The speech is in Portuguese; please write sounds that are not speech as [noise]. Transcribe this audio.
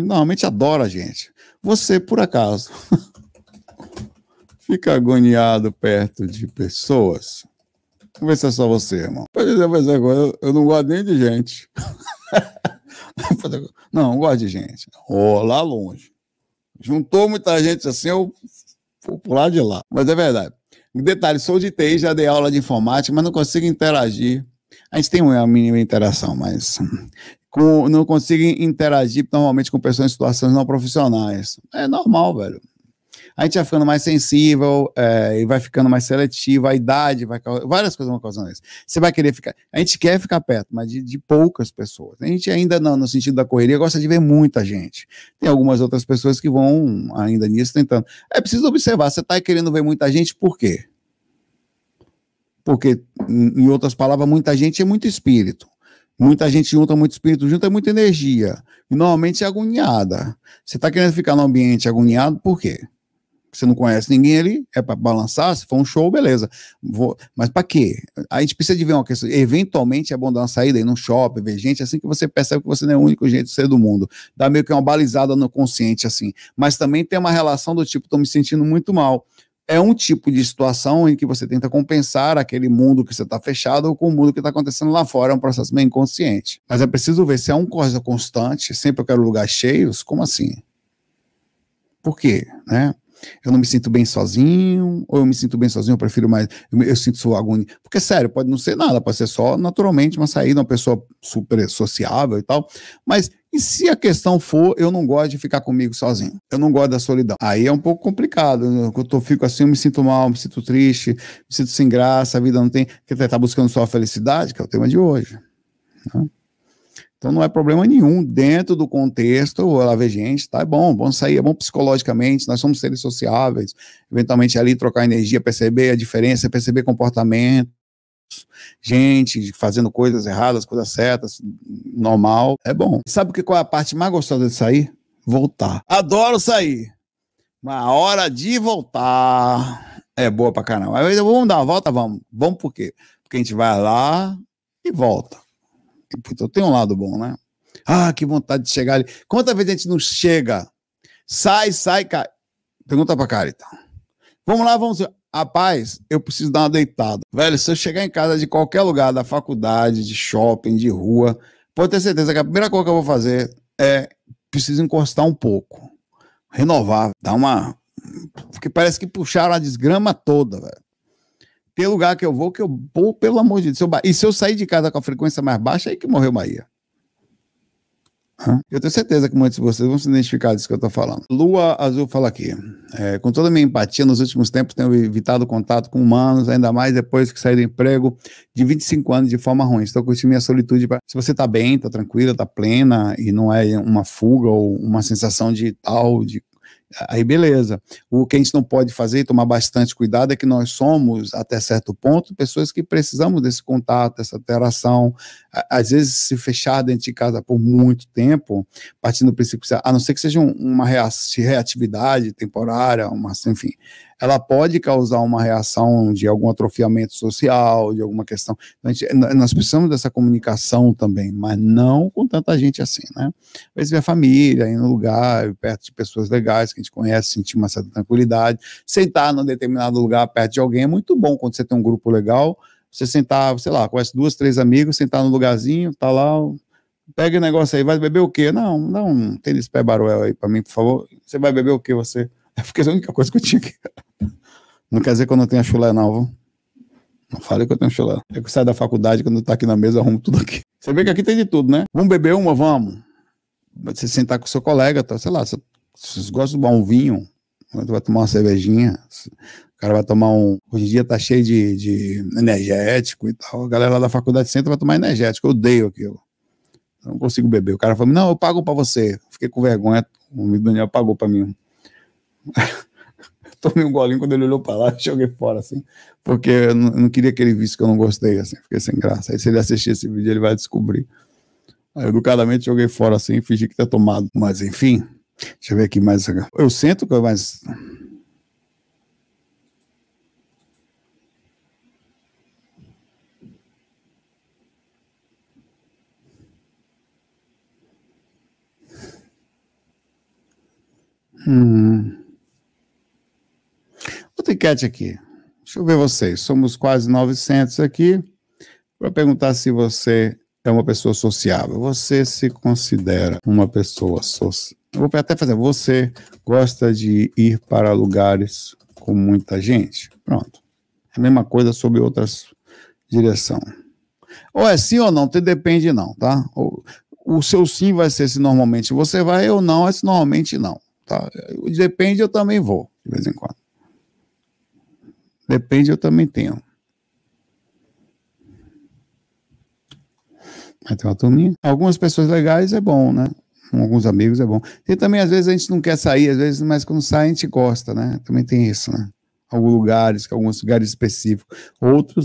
normalmente adora a gente. Você, por acaso, [laughs] fica agoniado perto de pessoas? Vamos ver se é só você, irmão. Pode dizer mas agora, é, eu não gosto nem de gente. [laughs] não, não gosto de gente. oh, lá longe. Juntou muita gente assim, eu vou pular de lá. Mas é verdade. Detalhe, sou de TI, já dei aula de informática, mas não consigo interagir. A gente tem uma mínima interação, mas com, não conseguem interagir normalmente com pessoas em situações não profissionais. É normal, velho. A gente vai ficando mais sensível é, e vai ficando mais seletivo, a idade vai várias coisas vão causando isso. Você vai querer ficar. A gente quer ficar perto, mas de, de poucas pessoas. A gente ainda, não, no sentido da correria, gosta de ver muita gente. Tem algumas outras pessoas que vão ainda nisso tentando. É preciso observar, você está querendo ver muita gente, por quê? Porque, em outras palavras, muita gente é muito espírito. Muita gente junta muito espírito, junta muita energia. E normalmente é agoniada. Você está querendo ficar no ambiente agoniado, por quê? você não conhece ninguém ali, é para balançar. Se for um show, beleza. Vou, mas para quê? A gente precisa de ver uma questão. Eventualmente é bom dar uma saída aí num shopping, ver gente, é assim que você percebe que você não é o único jeito de ser do mundo. Dá meio que uma balizada no consciente, assim. Mas também tem uma relação do tipo, estou me sentindo muito mal é um tipo de situação em que você tenta compensar aquele mundo que você está fechado com o mundo que está acontecendo lá fora. É um processo meio inconsciente. Mas é preciso ver se é uma coisa constante, sempre eu quero lugares cheios, como assim? Por quê? Né? eu não me sinto bem sozinho, ou eu me sinto bem sozinho, eu prefiro mais, eu, eu sinto sua agonia. Porque, sério, pode não ser nada, pode ser só naturalmente uma saída, uma pessoa super sociável e tal. Mas e se a questão for, eu não gosto de ficar comigo sozinho, eu não gosto da solidão. Aí é um pouco complicado, eu tô, fico assim, eu me sinto mal, me sinto triste, me sinto sem graça, a vida não tem. Porque tá buscando só a felicidade, que é o tema de hoje. Né? Então não é problema nenhum dentro do contexto, ela vê gente, tá é bom, bom sair, é bom psicologicamente, nós somos seres sociáveis, eventualmente ali trocar energia, perceber a diferença, perceber comportamento, gente fazendo coisas erradas, coisas certas, normal, é bom. Sabe que qual é a parte mais gostosa de sair? Voltar. Adoro sair. Mas a hora de voltar é boa pra caramba. vamos dar uma volta, vamos. Vamos por quê? Porque a gente vai lá e volta eu tem um lado bom, né? Ah, que vontade de chegar ali. Quantas vezes a gente não chega? Sai, sai, cara. Pergunta pra Carita. Então. Vamos lá, vamos. Rapaz, eu preciso dar uma deitada. Velho, se eu chegar em casa de qualquer lugar, da faculdade, de shopping, de rua, pode ter certeza que a primeira coisa que eu vou fazer é preciso encostar um pouco. Renovar, dar uma. Porque parece que puxaram a desgrama toda, velho. Tem lugar que eu vou que eu, pô, pelo amor de Deus, eu, e se eu sair de casa com a frequência mais baixa, é aí que morreu Bahia. Eu tenho certeza que muitos de vocês vão se identificar disso que eu estou falando. Lua Azul fala aqui. É, com toda a minha empatia, nos últimos tempos tenho evitado contato com humanos, ainda mais depois que saí do emprego de 25 anos de forma ruim. Estou curtindo minha solitude. Pra... Se você está bem, está tranquila, está plena e não é uma fuga ou uma sensação de tal, de Aí beleza. O que a gente não pode fazer e tomar bastante cuidado é que nós somos, até certo ponto, pessoas que precisamos desse contato, dessa interação. Às vezes, se fechar dentro de casa por muito tempo, partindo do princípio, a não ser que seja uma reatividade temporária, uma, enfim, ela pode causar uma reação de algum atrofiamento social, de alguma questão. Então, gente, nós precisamos dessa comunicação também, mas não com tanta gente assim, né? Às vezes ver a família, ir um lugar, perto de pessoas legais que a gente conhece, sentir uma certa tranquilidade. Sentar num determinado lugar perto de alguém é muito bom quando você tem um grupo legal. Você sentar, sei lá, conhece duas, três amigos, sentar num lugarzinho, tá lá, pega o negócio aí, vai beber o quê? Não, não tem esse pé baruel aí para mim, por favor. Você vai beber o quê, você? É porque é a única coisa que eu tinha aqui. Não quer dizer que eu não tenha chulé, não, viu? Não fale que eu tenho chulé. É que eu saio da faculdade, quando tá aqui na mesa, arrumo tudo aqui. Você vê que aqui tem de tudo, né? Vamos beber uma, vamos. Você sentar com seu colega, tá, sei lá, se vocês gostam de tomar um vinho, né, vai tomar uma cervejinha, o cara vai tomar um. Hoje em dia tá cheio de, de energético e tal. A galera lá da faculdade senta vai tomar energético. Eu odeio aquilo. Eu não consigo beber. O cara falou: não, eu pago pra você. Fiquei com vergonha. O Daniel pagou pra mim [laughs] Tomei um golinho quando ele olhou para lá, joguei fora, assim, porque eu não, queria que ele visse que eu não gostei, assim, fiquei sem graça. Aí se ele assistir esse vídeo, ele vai descobrir. Aí, educadamente, joguei fora, assim, fingi que tá tomado. Mas, enfim, deixa eu ver aqui mais. Eu sento, eu Hum enquete aqui. Deixa eu ver vocês. Somos quase 900 aqui. Para perguntar se você é uma pessoa sociável. Você se considera uma pessoa sociável? Vou até fazer. Você gosta de ir para lugares com muita gente? Pronto. É a mesma coisa sobre outras direção. Ou é sim ou não, te depende não, tá? Ou, o seu sim vai ser se normalmente você vai ou não, é se normalmente não, tá? Depende, eu também vou, de vez em quando. Depende, eu também tenho. Mas tem uma turminha. Algumas pessoas legais é bom, né? Com alguns amigos é bom. E também, às vezes, a gente não quer sair, às vezes, mas quando sai, a gente gosta, né? Também tem isso, né? Alguns lugares, alguns lugares específicos. Outros não.